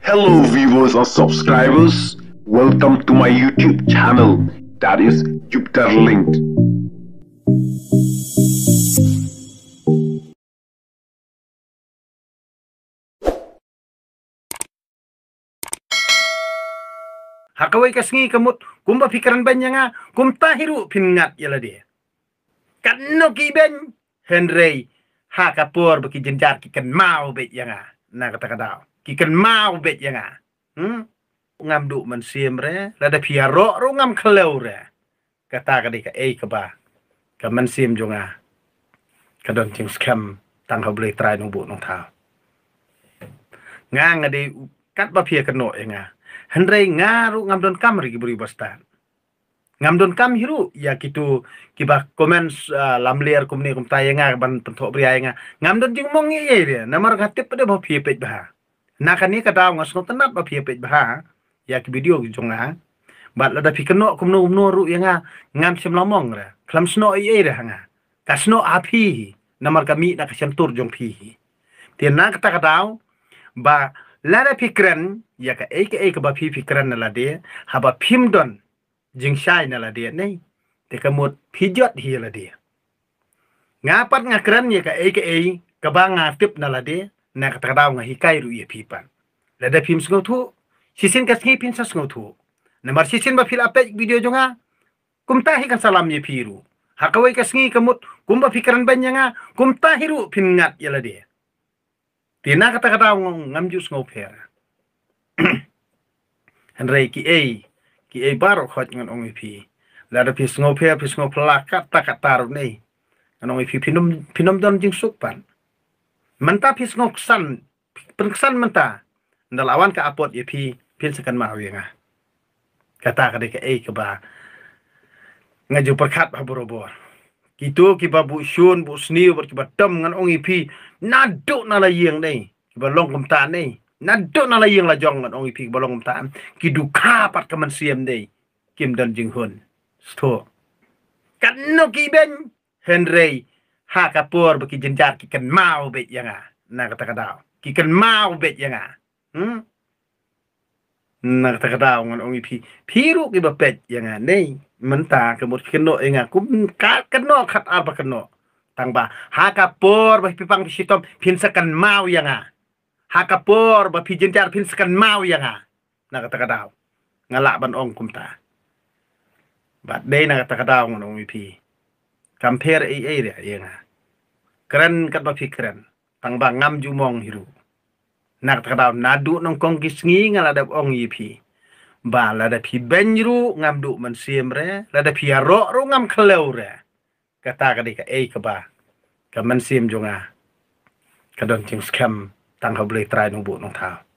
Hello viewers and subscribers, welcome to my YouTube channel that is Jupiter Linked. Hakawai kasngi kamut kumba pikiran banya nga kumta hiru pingat yala dia. Kanno kiben Henry hakapur baki jenjar kikan mau bet yanga nga na kata kadao ki kan mau bet yang ah hmm? ngam du man siem re lada pia ro ro ngam kelau re kata kadi ka ei ka ba ka man siem jong ah ka don ting scam tang ka blei trai nong bu nong tha nga ngadi kat ba pia ka no yang ah rei nga ru ngam don kam ri buri bastan ngam don kam hiru ya kitu kibak komen uh, lam ler kum ni kum ya ban pentok priaya ngam don jing mong ye ye namar gatip pada ba pie pet bah nakani ka daw ngas ngop ba pia pet bha ya ke video jong jonga bat la da pi kno kum no no ru yanga ngam sem lamong ra khlam sno i e ra hanga ka sno na namar ka mi na ka sem tur jong phi te nak ta ka ba la da pi kren ya ka e ka e ka ba pi pi kren la de ha ba phim don jing shai na la de nei te ka mot pi jot hi la de ngapat ngakren ya ka e ka e ka ba ngatip na la de nak takda nga hikai ru ye pipan la da film sngau thu sisin kas ngi sa sngau thu namar sisin ba fil ape video jonga kumta hi kan salam ye piru hakawai kas ngi kamut kumba fikiran banyanga kumta ru pin ngat yala de tina kata kata ngam jus ngau phera hanrai ki ei ki ei baro khot ngan ongi pi la da pis pher phera pis ngau pla kata nei ngan ongi pi pinom don jing suk pan menta pisno ksan penkesan menta ndalawan ka apot ye pi pil sekan ma awenga kata kada ka ei keba ngaju perkat ba borobor kitu ki bu shun bu sni ber ki ba ngan ong pi na do na la yeng nei ki long kom ta nei na na la la jong ngan ong pi ba long ta ki kha pat ka siam nei kim dan jing hun sto kan no ki ben henry ha kapur beki jenjar kiken mau bet yanga na kata kadao mau bet yanga hmm na kata kadao ngon ongi pi piru ki yanga nei mentah kemur keno inga kum ka keno khat apa keno tangba ha kapur beki pipang pisitom pin sekan mau yanga ha kapur beki jenjar pin sekan mau yanga na kata ngalak ban ong kumta bat dei na kata kadao ngon ongi pi กัมเพรไอเอเนี่ยยังไง kren kat ba fikren tang ba ngam ju mong hiru nak ta ba na du nong kong gisngi ngala da ong yi phi ba la da phi ru ngam du man siem re la da phi ro ro ngam khleu re ta ka di ka ei ka ba ka man siem jonga ka don ting scam tang ha blai trai nong bu nong thao